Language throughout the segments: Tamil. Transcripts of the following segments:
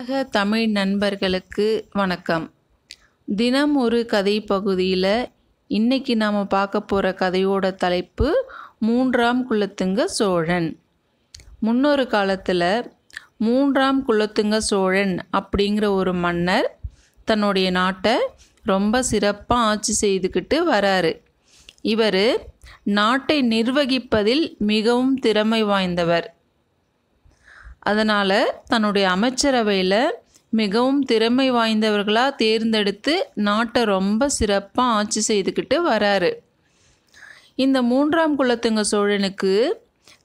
உலக தமிழ் நண்பர்களுக்கு வணக்கம் தினம் ஒரு கதை பகுதியில் இன்னைக்கு நாம் பார்க்க போகிற கதையோட தலைப்பு மூன்றாம் குலத்துங்க சோழன் முன்னொரு காலத்தில் மூன்றாம் குலத்துங்க சோழன் அப்படிங்கிற ஒரு மன்னர் தன்னுடைய நாட்டை ரொம்ப சிறப்பாக ஆட்சி செய்துக்கிட்டு வராரு இவர் நாட்டை நிர்வகிப்பதில் மிகவும் திறமை வாய்ந்தவர் அதனால் தன்னுடைய அமைச்சரவையில் மிகவும் திறமை வாய்ந்தவர்களாக தேர்ந்தெடுத்து நாட்டை ரொம்ப சிறப்பாக ஆட்சி செய்துக்கிட்டு வராரு இந்த மூன்றாம் குலத்துங்க சோழனுக்கு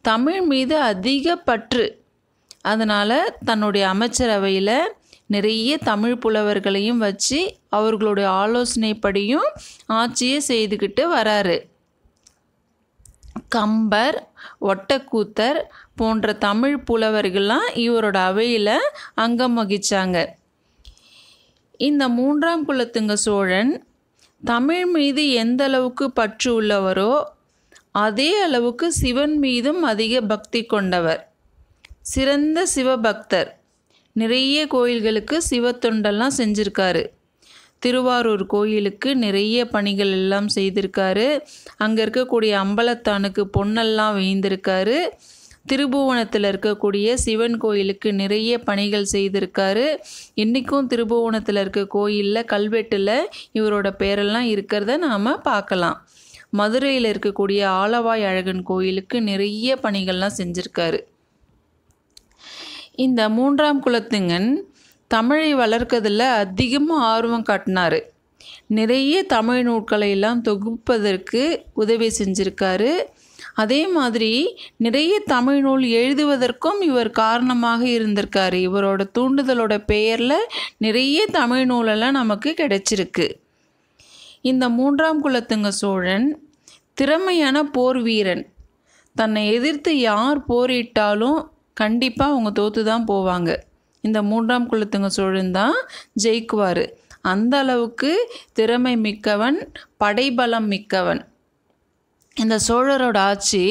தமிழ் மீது அதிக பற்று அதனால் தன்னுடைய அமைச்சரவையில் நிறைய தமிழ் புலவர்களையும் வச்சு அவர்களுடைய ஆலோசனைப்படியும் ஆட்சியை செய்துக்கிட்டு வராரு கம்பர் ஒட்டக்கூத்தர் போன்ற தமிழ் புலவர்கள்லாம் இவரோட அவையில் அங்கம் வகித்தாங்க இந்த மூன்றாம் குலத்துங்க சோழன் தமிழ் மீது எந்த அளவுக்கு பற்று உள்ளவரோ அதே அளவுக்கு சிவன் மீதும் அதிக பக்தி கொண்டவர் சிறந்த சிவபக்தர் நிறைய கோயில்களுக்கு சிவத்தொண்டெல்லாம் செஞ்சிருக்காரு திருவாரூர் கோயிலுக்கு நிறைய பணிகள் எல்லாம் செய்திருக்காரு அங்கே இருக்கக்கூடிய அம்பலத்தானுக்கு பொன்னெல்லாம் வேய்ந்திருக்காரு திருபுவனத்தில் இருக்கக்கூடிய சிவன் கோயிலுக்கு நிறைய பணிகள் செய்திருக்காரு இன்றைக்கும் திருபுவனத்தில் இருக்க கோயிலில் கல்வெட்டில் இவரோட பேரெல்லாம் இருக்கிறத நாம் பார்க்கலாம் மதுரையில் இருக்கக்கூடிய ஆலவாய் அழகன் கோயிலுக்கு நிறைய பணிகள்லாம் செஞ்சுருக்காரு இந்த மூன்றாம் குலத்துங்கன் தமிழை வளர்க்கறதில் அதிகமாக ஆர்வம் காட்டினார் நிறைய தமிழ் நூல்களை எல்லாம் தொகுப்பதற்கு உதவி செஞ்சுருக்காரு அதே மாதிரி நிறைய தமிழ் நூல் எழுதுவதற்கும் இவர் காரணமாக இருந்திருக்காரு இவரோட தூண்டுதலோட பெயரில் நிறைய தமிழ் நூலெல்லாம் நமக்கு கிடைச்சிருக்கு இந்த மூன்றாம் குலத்துங்க சோழன் திறமையான போர் வீரன் தன்னை எதிர்த்து யார் போரிட்டாலும் கண்டிப்பாக அவங்க தோற்று தான் போவாங்க இந்த மூன்றாம் குலத்துங்க சோழன்தான் ஜெயிக்குவார் அந்த அளவுக்கு திறமை மிக்கவன் படைபலம் மிக்கவன் இந்த சோழரோட ஆட்சி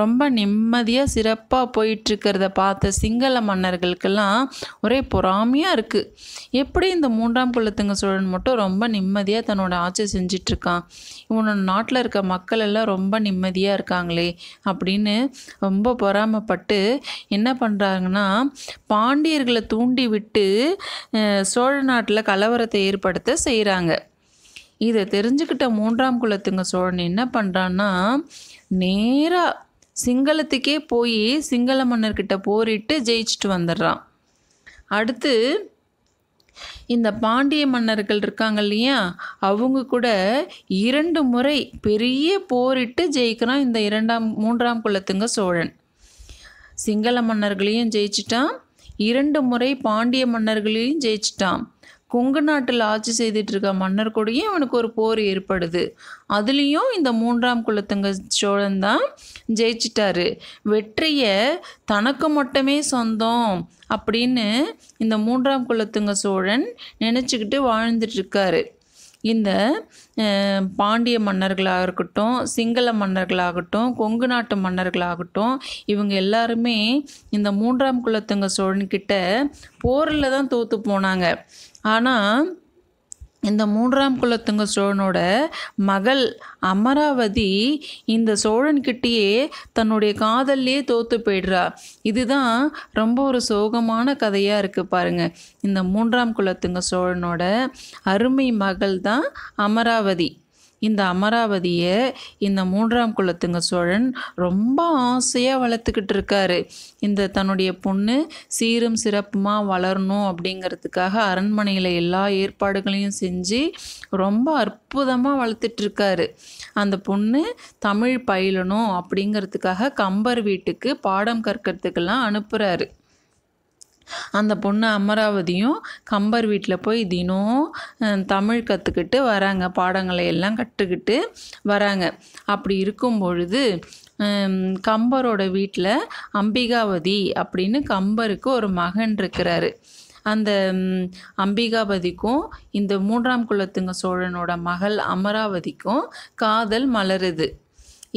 ரொம்ப நிம்மதியாக சிறப்பாக போயிட்டுருக்கிறத பார்த்த சிங்கள மன்னர்களுக்கெல்லாம் ஒரே பொறாமையாக இருக்குது எப்படி இந்த மூன்றாம் குலத்துங்க சோழன் மட்டும் ரொம்ப நிம்மதியாக தன்னோட ஆட்சி செஞ்சிட்ருக்கான் இவனோட நாட்டில் இருக்க மக்கள் எல்லாம் ரொம்ப நிம்மதியாக இருக்காங்களே அப்படின்னு ரொம்ப பொறாமப்பட்டு என்ன பண்ணுறாங்கன்னா பாண்டியர்களை தூண்டி விட்டு சோழ நாட்டில் கலவரத்தை ஏற்படுத்த செய்கிறாங்க இதை தெரிஞ்சுக்கிட்ட மூன்றாம் குலத்துங்க சோழன் என்ன பண்ணுறான்னா நேராக சிங்களத்துக்கே போய் சிங்கள மன்னர்கிட்ட போரிட்டு ஜெயிச்சுட்டு வந்துடுறான் அடுத்து இந்த பாண்டிய மன்னர்கள் இருக்காங்க இல்லையா அவங்க கூட இரண்டு முறை பெரிய போரிட்டு ஜெயிக்கிறான் இந்த இரண்டாம் மூன்றாம் குலத்துங்க சோழன் சிங்கள மன்னர்களையும் ஜெயிச்சிட்டான் இரண்டு முறை பாண்டிய மன்னர்களையும் ஜெயிச்சிட்டான் கொங்கு நாட்டில் ஆட்சி செய்துட்டு இருக்க மன்னர் கூடயும் இவனுக்கு ஒரு போர் ஏற்படுது அதுலேயும் இந்த மூன்றாம் குலத்தங்க சோழன் தான் ஜெயிச்சிட்டாரு வெற்றியை தனக்கு மட்டுமே சொந்தம் அப்படின்னு இந்த மூன்றாம் குலத்துங்க சோழன் நினச்சிக்கிட்டு இருக்காரு இந்த பாண்டிய மன்னர்களாக இருக்கட்டும் சிங்கள மன்னர்களாகட்டும் கொங்கு நாட்டு மன்னர்களாகட்டும் இவங்க எல்லாருமே இந்த மூன்றாம் குலத்துங்க சோழன்கிட்ட போரில் தான் தோற்று போனாங்க ஆனால் இந்த மூன்றாம் குலத்துங்க சோழனோட மகள் அமராவதி இந்த கிட்டேயே தன்னுடைய காதல்லையே தோத்து போயிடுறா இதுதான் ரொம்ப ஒரு சோகமான கதையாக இருக்குது பாருங்க இந்த மூன்றாம் குலத்துங்க சோழனோட அருமை மகள் தான் அமராவதி இந்த அமராவதியை இந்த மூன்றாம் குலத்துங்க சோழன் ரொம்ப ஆசையாக வளர்த்துக்கிட்டு இருக்காரு இந்த தன்னுடைய பொண்ணு சீரும் சிறப்புமாக வளரணும் அப்படிங்கிறதுக்காக அரண்மனையில் எல்லா ஏற்பாடுகளையும் செஞ்சு ரொம்ப அற்புதமாக வளர்த்துட்ருக்காரு அந்த பொண்ணு தமிழ் பயிலணும் அப்படிங்கிறதுக்காக கம்பர் வீட்டுக்கு பாடம் கற்கிறதுக்கெல்லாம் அனுப்புகிறாரு அந்த பொண்ணு அமராவதியும் கம்பர் வீட்டில் போய் தினம் தமிழ் கற்றுக்கிட்டு வராங்க பாடங்களை எல்லாம் கற்றுக்கிட்டு வராங்க அப்படி இருக்கும் பொழுது கம்பரோட வீட்டில் அம்பிகாவதி அப்படின்னு கம்பருக்கு ஒரு மகன் இருக்கிறாரு அந்த அம்பிகாபதிக்கும் இந்த மூன்றாம் குலத்துங்க சோழனோட மகள் அமராவதிக்கும் காதல் மலருது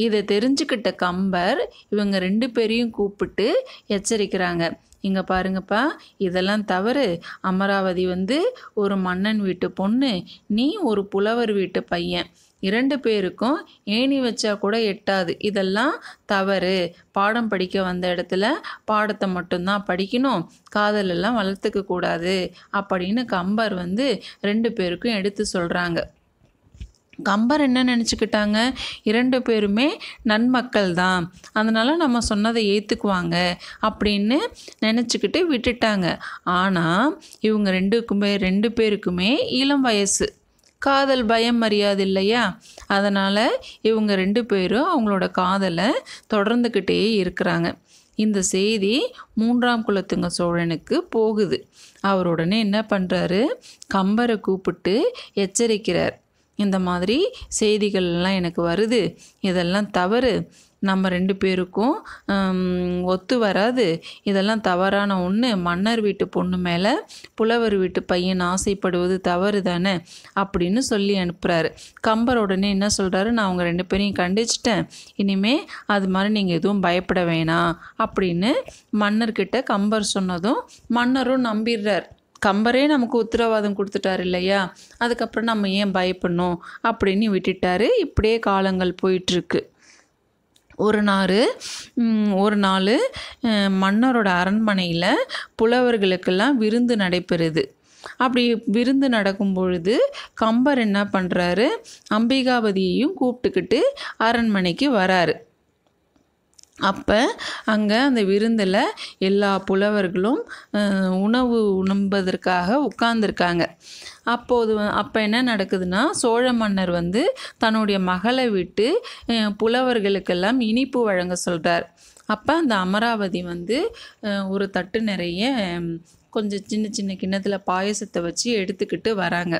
இதை தெரிஞ்சுக்கிட்ட கம்பர் இவங்க ரெண்டு பேரையும் கூப்பிட்டு எச்சரிக்கிறாங்க இங்கே பாருங்கப்பா இதெல்லாம் தவறு அமராவதி வந்து ஒரு மன்னன் வீட்டு பொண்ணு நீ ஒரு புலவர் வீட்டு பையன் இரண்டு பேருக்கும் ஏணி வச்சா கூட எட்டாது இதெல்லாம் தவறு பாடம் படிக்க வந்த இடத்துல பாடத்தை மட்டும்தான் படிக்கணும் காதலெல்லாம் வளர்த்துக்க கூடாது அப்படின்னு கம்பர் வந்து ரெண்டு பேருக்கும் எடுத்து சொல்கிறாங்க கம்பர் என்ன நினச்சிக்கிட்டாங்க இரண்டு பேருமே நன்மக்கள் தான் அதனால் நம்ம சொன்னதை ஏற்றுக்குவாங்க அப்படின்னு நினச்சிக்கிட்டு விட்டுட்டாங்க ஆனால் இவங்க ரெண்டுக்குமே ரெண்டு பேருக்குமே இளம் வயசு காதல் பயம் மரியாதை இல்லையா அதனால் இவங்க ரெண்டு பேரும் அவங்களோட காதலை தொடர்ந்துக்கிட்டே இருக்கிறாங்க இந்த செய்தி மூன்றாம் குலத்துங்க சோழனுக்கு போகுது அவர் உடனே என்ன பண்ணுறாரு கம்பரை கூப்பிட்டு எச்சரிக்கிறார் இந்த மாதிரி செய்திகள்லாம் எனக்கு வருது இதெல்லாம் தவறு நம்ம ரெண்டு பேருக்கும் ஒத்து வராது இதெல்லாம் தவறான ஒன்று மன்னர் வீட்டு பொண்ணு மேலே புலவர் வீட்டு பையன் ஆசைப்படுவது தவறு தானே அப்படின்னு சொல்லி அனுப்புகிறாரு கம்பர் உடனே என்ன சொல்கிறாரு நான் அவங்க ரெண்டு பேரையும் கண்டிச்சிட்டேன் இனிமேல் அது மாதிரி நீங்கள் எதுவும் பயப்பட வேணாம் அப்படின்னு மன்னர்கிட்ட கம்பர் சொன்னதும் மன்னரும் நம்பிடுறார் கம்பரே நமக்கு உத்தரவாதம் கொடுத்துட்டார் இல்லையா அதுக்கப்புறம் நம்ம ஏன் பயப்படணும் அப்படின்னு விட்டுட்டாரு இப்படியே காலங்கள் போயிட்டுருக்கு ஒரு நாள் ஒரு நாள் மன்னரோட அரண்மனையில் புலவர்களுக்கெல்லாம் விருந்து நடைபெறுது அப்படி விருந்து நடக்கும் பொழுது கம்பர் என்ன பண்ணுறாரு அம்பிகாபதியையும் கூப்பிட்டுக்கிட்டு அரண்மனைக்கு வராரு அப்போ அங்கே அந்த விருந்தில் எல்லா புலவர்களும் உணவு உண்பதற்காக உட்கார்ந்துருக்காங்க அப்போது அப்போ என்ன நடக்குதுன்னா சோழ மன்னர் வந்து தன்னுடைய மகளை விட்டு புலவர்களுக்கெல்லாம் இனிப்பு வழங்க சொல்கிறார் அப்போ அந்த அமராவதி வந்து ஒரு தட்டு நிறைய கொஞ்சம் சின்ன சின்ன கிண்ணத்தில் பாயசத்தை வச்சு எடுத்துக்கிட்டு வராங்க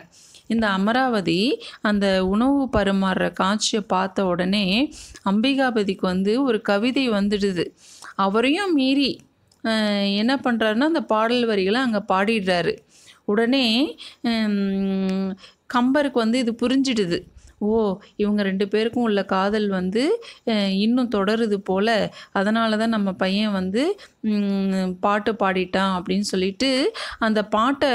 இந்த அமராவதி அந்த உணவு பரிமாறுற காட்சியை பார்த்த உடனே அம்பிகாபதிக்கு வந்து ஒரு கவிதை வந்துடுது அவரையும் மீறி என்ன பண்ணுறாருன்னா அந்த பாடல் வரிகளை அங்கே பாடிடுறாரு உடனே கம்பருக்கு வந்து இது புரிஞ்சிடுது ஓ இவங்க ரெண்டு பேருக்கும் உள்ள காதல் வந்து இன்னும் தொடருது போல் அதனால தான் நம்ம பையன் வந்து பாட்டு பாடிட்டான் அப்படின்னு சொல்லிட்டு அந்த பாட்டை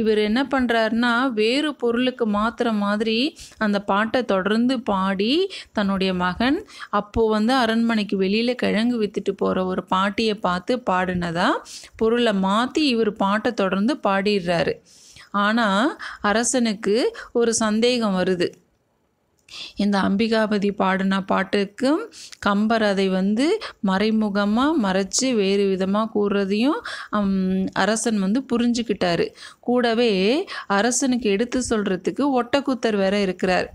இவர் என்ன பண்ணுறாருன்னா வேறு பொருளுக்கு மாத்திர மாதிரி அந்த பாட்டை தொடர்ந்து பாடி தன்னுடைய மகன் அப்போது வந்து அரண்மனைக்கு வெளியில் கிழங்கு விற்றுட்டு போகிற ஒரு பாட்டியை பார்த்து பாடினதா பொருளை மாற்றி இவர் பாட்டை தொடர்ந்து பாடிடுறாரு ஆனால் அரசனுக்கு ஒரு சந்தேகம் வருது இந்த அம்பிகாபதி பாடின பாட்டுக்கும் கம்பர் அதை வந்து மறைமுகமாக மறைச்சி வேறு விதமாக கூறுறதையும் அரசன் வந்து புரிஞ்சுக்கிட்டாரு கூடவே அரசனுக்கு எடுத்து சொல்கிறதுக்கு ஒட்டக்கூத்தர் வேற இருக்கிறார்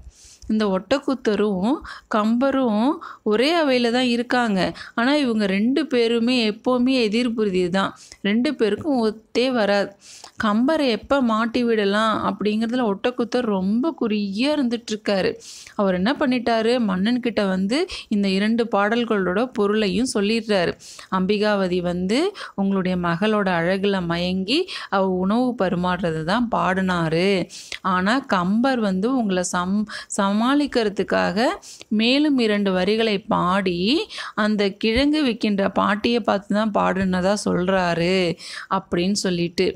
இந்த ஒட்டக்குத்தரும் கம்பரும் ஒரே அவையில் தான் இருக்காங்க ஆனால் இவங்க ரெண்டு பேருமே எப்போவுமே எதிர்புரிதி தான் ரெண்டு பேருக்கும் ஒத்தே வராது கம்பரை எப்போ மாட்டி விடலாம் அப்படிங்கிறதுல ஒட்டக்குத்தர் ரொம்ப குறுகிய இருந்துட்டுருக்காரு அவர் என்ன பண்ணிட்டாரு மன்னன்கிட்ட வந்து இந்த இரண்டு பாடல்களோட பொருளையும் சொல்லிடுறாரு அம்பிகாவதி வந்து உங்களுடைய மகளோட அழகில் மயங்கி அவ உணவு பரிமாறுறது தான் பாடினாரு ஆனால் கம்பர் வந்து உங்களை சம் சம சமாளிக்கிறதுக்காக மேலும் இரண்டு வரிகளை பாடி அந்த கிழங்கு விற்கின்ற பாட்டியை பார்த்து தான் பாடுனதா சொல்கிறாரு அப்படின்னு சொல்லிட்டு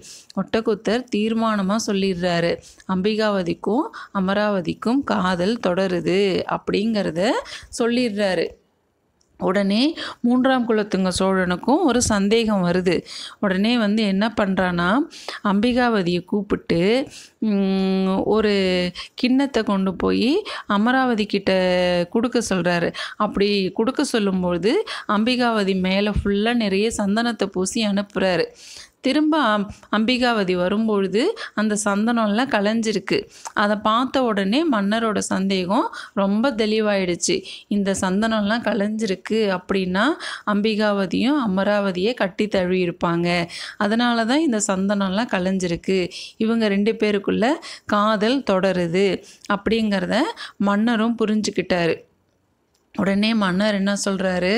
ஒட்டக்குத்தர் தீர்மானமாக சொல்லிடுறாரு அம்பிகாவதிக்கும் அமராவதிக்கும் காதல் தொடருது அப்படிங்கிறத சொல்லிடுறாரு உடனே மூன்றாம் குலத்துங்க சோழனுக்கும் ஒரு சந்தேகம் வருது உடனே வந்து என்ன பண்ணுறான்னா அம்பிகாவதியை கூப்பிட்டு ஒரு கிண்ணத்தை கொண்டு போய் அமராவதி கிட்ட கொடுக்க சொல்கிறாரு அப்படி கொடுக்க சொல்லும்போது அம்பிகாவதி மேலே ஃபுல்லாக நிறைய சந்தனத்தை பூசி அனுப்புகிறாரு திரும்ப அம்பிகாவதி வரும்பொழுது அந்த சந்தனம்லாம் கலைஞ்சிருக்கு அதை பார்த்த உடனே மன்னரோட சந்தேகம் ரொம்ப தெளிவாயிடுச்சு இந்த சந்தனம்லாம் கலைஞ்சிருக்கு அப்படின்னா அம்பிகாவதியும் அமராவதியை கட்டி தழுவியிருப்பாங்க அதனால தான் இந்த சந்தனம்லாம் கலைஞ்சிருக்கு இவங்க ரெண்டு பேருக்குள்ள காதல் தொடருது அப்படிங்கிறத மன்னரும் புரிஞ்சுக்கிட்டாரு உடனே மன்னர் என்ன சொல்கிறாரு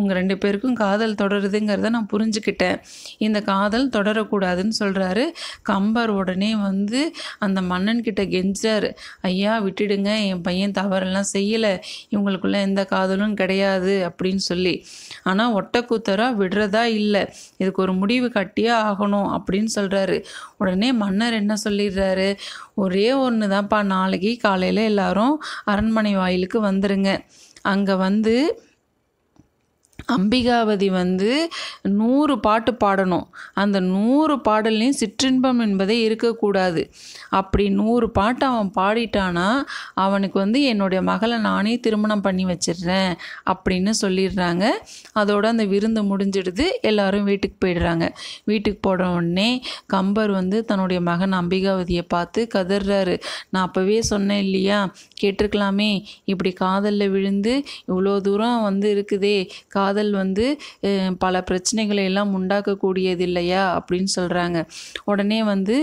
உங்கள் ரெண்டு பேருக்கும் காதல் தொடருதுங்கிறத நான் புரிஞ்சுக்கிட்டேன் இந்த காதல் தொடரக்கூடாதுன்னு சொல்கிறாரு கம்பர் உடனே வந்து அந்த மன்னன்கிட்ட கெஞ்சார் ஐயா விட்டுடுங்க என் பையன் தவறெல்லாம் செய்யலை இவங்களுக்குள்ள எந்த காதலும் கிடையாது அப்படின்னு சொல்லி ஆனால் ஒட்டக்கூத்தராக விடுறதா இல்லை இதுக்கு ஒரு முடிவு கட்டியே ஆகணும் அப்படின்னு சொல்கிறாரு உடனே மன்னர் என்ன சொல்லிடுறாரு ஒரே ஒன்று தான்ப்பா நாளைக்கு காலையில் எல்லாரும் அரண்மனை வாயிலுக்கு வந்துடுங்க அங்கே வந்து அம்பிகாவதி வந்து நூறு பாட்டு பாடணும் அந்த நூறு பாடல்லையும் சிற்றின்பம் என்பதே இருக்கக்கூடாது அப்படி நூறு பாட்டு அவன் பாடிட்டானா அவனுக்கு வந்து என்னுடைய மகளை நானே திருமணம் பண்ணி வச்சிடுறேன் அப்படின்னு சொல்லிடுறாங்க அதோட அந்த விருந்து முடிஞ்சிடுது எல்லாரும் வீட்டுக்கு போயிடுறாங்க வீட்டுக்கு போன உடனே கம்பர் வந்து தன்னுடைய மகன் அம்பிகாவதியை பார்த்து கதறாரு நான் அப்போவே சொன்னேன் இல்லையா கேட்டிருக்கலாமே இப்படி காதலில் விழுந்து இவ்வளோ தூரம் வந்து இருக்குதே காதல் காதல் வந்து பல பிரச்சனைகளை எல்லாம் உண்டாக்கக்கூடியது இல்லையா அப்படின்னு சொல்கிறாங்க உடனே வந்து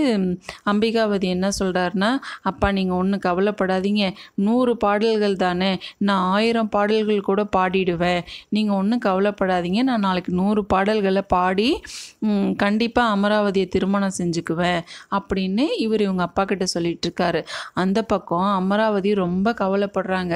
அம்பிகாவதி என்ன சொல்கிறாருன்னா அப்பா நீங்கள் ஒன்றும் கவலைப்படாதீங்க நூறு பாடல்கள் தானே நான் ஆயிரம் பாடல்கள் கூட பாடிடுவேன் நீங்கள் ஒன்றும் கவலைப்படாதீங்க நான் நாளைக்கு நூறு பாடல்களை பாடி கண்டிப்பாக அமராவதியை திருமணம் செஞ்சுக்குவேன் அப்படின்னு இவர் இவங்க அப்பா கிட்ட சொல்லிட்டுருக்காரு அந்த பக்கம் அமராவதி ரொம்ப கவலைப்படுறாங்க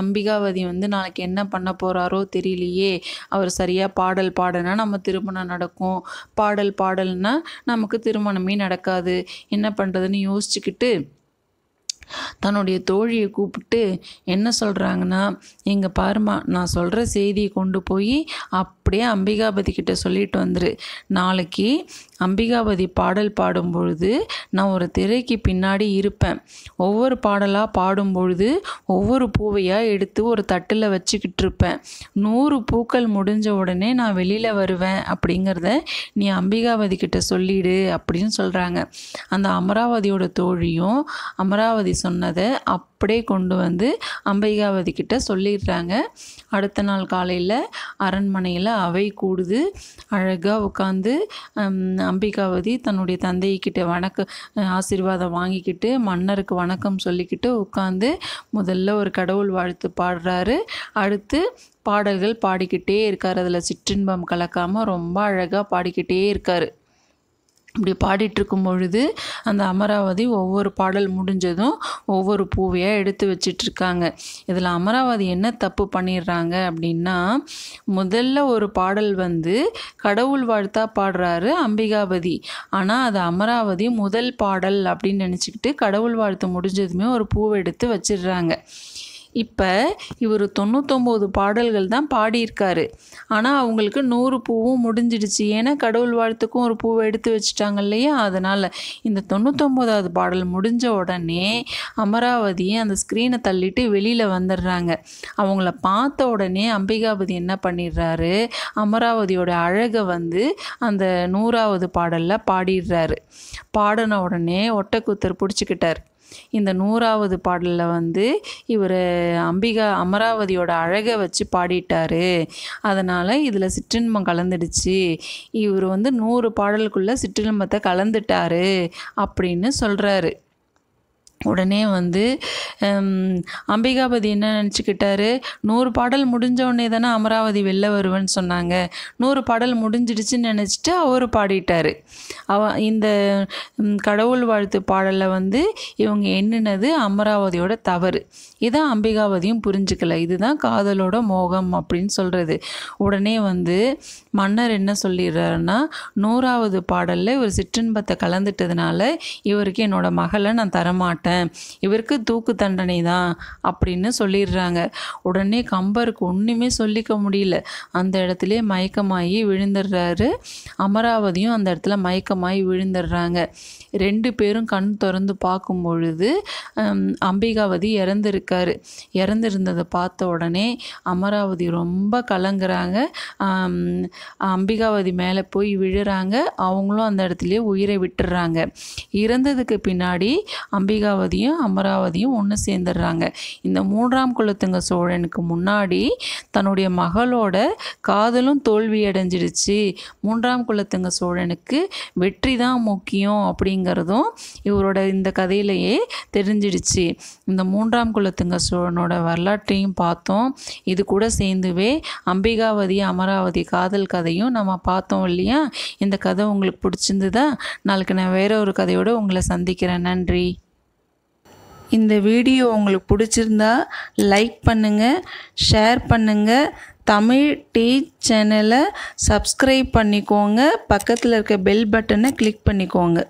அம்பிகாவதி வந்து நாளைக்கு என்ன பண்ண போகிறாரோ தெரியலையே அவர் சரியாக பாடல் பாடனா நம்ம திருமணம் நடக்கும் பாடல் பாடல்னா நமக்கு திருமணமே நடக்காது என்ன பண்ணுறதுன்னு யோசிச்சுக்கிட்டு தன்னுடைய தோழியை கூப்பிட்டு என்ன சொல்கிறாங்கன்னா எங்கள் பாருமா நான் சொல்கிற செய்தியை கொண்டு போய் அப்படியே அம்பிகாபதி கிட்ட சொல்லிட்டு வந்துரு நாளைக்கு அம்பிகாபதி பாடல் பாடும்பொழுது நான் ஒரு திரைக்கு பின்னாடி இருப்பேன் ஒவ்வொரு பாடலாக பாடும்பொழுது ஒவ்வொரு பூவையாக எடுத்து ஒரு தட்டில் வச்சுக்கிட்டு இருப்பேன் நூறு பூக்கள் முடிஞ்ச உடனே நான் வெளியில் வருவேன் அப்படிங்கிறத நீ அம்பிகாபதி கிட்ட சொல்லிடு அப்படின்னு சொல்கிறாங்க அந்த அமராவதியோட தோழியும் அமராவதி சொன்னதை அப்படியே கொண்டு வந்து அம்பிகாவதி கிட்ட சொல்லிடுறாங்க அடுத்த நாள் காலையில் அரண்மனையில் அவை கூடுது அழகாக உட்காந்து அம்பிகாவதி தன்னுடைய தந்தைக்கிட்ட வணக்க ஆசீர்வாதம் வாங்கிக்கிட்டு மன்னருக்கு வணக்கம் சொல்லிக்கிட்டு உட்காந்து முதல்ல ஒரு கடவுள் வாழ்த்து பாடுறாரு அடுத்து பாடல்கள் பாடிக்கிட்டே இருக்கார் அதில் சிற்றின்பம் கலக்காமல் ரொம்ப அழகாக பாடிக்கிட்டே இருக்கார் இப்படி பாடிட்டுருக்கும் பொழுது அந்த அமராவதி ஒவ்வொரு பாடல் முடிஞ்சதும் ஒவ்வொரு பூவையாக எடுத்து வச்சிட்ருக்காங்க இதில் அமராவதி என்ன தப்பு பண்ணிடுறாங்க அப்படின்னா முதல்ல ஒரு பாடல் வந்து கடவுள் வாழ்த்தா பாடுறாரு அம்பிகாபதி ஆனால் அது அமராவதி முதல் பாடல் அப்படின்னு நினச்சிக்கிட்டு கடவுள் வாழ்த்து முடிஞ்சதுமே ஒரு பூவை எடுத்து வச்சிடுறாங்க இப்போ இவர் தொண்ணூத்தொம்போது பாடல்கள் தான் பாடியிருக்காரு ஆனால் அவங்களுக்கு நூறு பூவும் முடிஞ்சிடுச்சு ஏன்னா கடவுள் வாழ்த்துக்கும் ஒரு பூவை எடுத்து வச்சுட்டாங்க இல்லையா அதனால் இந்த தொண்ணூத்தொம்போதாவது பாடல் முடிஞ்ச உடனே அமராவதியை அந்த ஸ்க்ரீனை தள்ளிட்டு வெளியில் வந்துடுறாங்க அவங்கள பார்த்த உடனே அம்பிகாபதி என்ன பண்ணிடுறாரு அமராவதியோட அழகை வந்து அந்த நூறாவது பாடலில் பாடிடுறாரு பாடின உடனே ஒட்டக்கூத்தர் பிடிச்சிக்கிட்டார் இந்த நூறாவது பாடலில் வந்து இவர் அம்பிகா அமராவதியோட அழகை வச்சு பாடிட்டார் அதனால் இதில் சிற்றின்பம் கலந்துடுச்சு இவர் வந்து நூறு பாடலுக்குள்ளே சிற்றின்பத்தை கலந்துட்டார் அப்படின்னு சொல்கிறாரு உடனே வந்து அம்பிகாபதி என்ன நினச்சிக்கிட்டாரு நூறு பாடல் உடனே தானே அமராவதி வெளில வருவேன்னு சொன்னாங்க நூறு பாடல் முடிஞ்சிடுச்சுன்னு நினச்சிட்டு அவர் பாடிட்டார் அவ இந்த கடவுள் வாழ்த்து பாடலில் வந்து இவங்க என்னென்னது அமராவதியோட தவறு இதான் அம்பிகாவதியும் புரிஞ்சுக்கல இதுதான் காதலோட மோகம் அப்படின்னு சொல்கிறது உடனே வந்து மன்னர் என்ன சொல்லிடுறாருன்னா நூறாவது பாடலில் இவர் சிற்றின்பத்தை கலந்துட்டதுனால இவருக்கு என்னோட மகளை நான் தரமாட்டேன் இவருக்கு தூக்கு தண்டனை தான் அப்படின்னு சொல்லிடுறாங்க உடனே கம்பருக்கு ஒன்றுமே சொல்லிக்க முடியல அந்த இடத்துல மயக்கமாகி விழுந்துடுறாரு அமராவதியும் அந்த இடத்துல மயக்கமாகி விழுந்துடுறாங்க ரெண்டு பேரும் கண் திறந்து பார்க்கும் பொழுது அம்பிகாவதி இறந்துருக்கு இறந்துருக்காரு இறந்துருந்ததை பார்த்த உடனே அமராவதி ரொம்ப கலங்குறாங்க அம்பிகாவதி மேலே போய் விழுறாங்க அவங்களும் அந்த இடத்துலையே உயிரை விட்டுறாங்க இறந்ததுக்கு பின்னாடி அம்பிகாவதியும் அமராவதியும் ஒன்று சேர்ந்துடுறாங்க இந்த மூன்றாம் குலத்துங்க சோழனுக்கு முன்னாடி தன்னுடைய மகளோட காதலும் தோல்வி அடைஞ்சிடுச்சு மூன்றாம் குலத்துங்க சோழனுக்கு வெற்றி தான் முக்கியம் அப்படிங்கிறதும் இவரோட இந்த கதையிலேயே தெரிஞ்சிடுச்சு இந்த மூன்றாம் குலத்து பராமரித்துங்க சோழனோட வரலாற்றையும் பார்த்தோம் இது கூட சேர்ந்துவே அம்பிகாவதி அமராவதி காதல் கதையும் நம்ம பார்த்தோம் இல்லையா இந்த கதை உங்களுக்கு பிடிச்சிருந்ததா நாளைக்கு நான் வேற ஒரு கதையோடு உங்களை சந்திக்கிறேன் நன்றி இந்த வீடியோ உங்களுக்கு பிடிச்சிருந்தா லைக் பண்ணுங்கள் ஷேர் பண்ணுங்கள் தமிழ் டீ சேனலை சப்ஸ்கிரைப் பண்ணிக்கோங்க பக்கத்தில் இருக்க பெல் பட்டனை கிளிக் பண்ணிக்கோங்க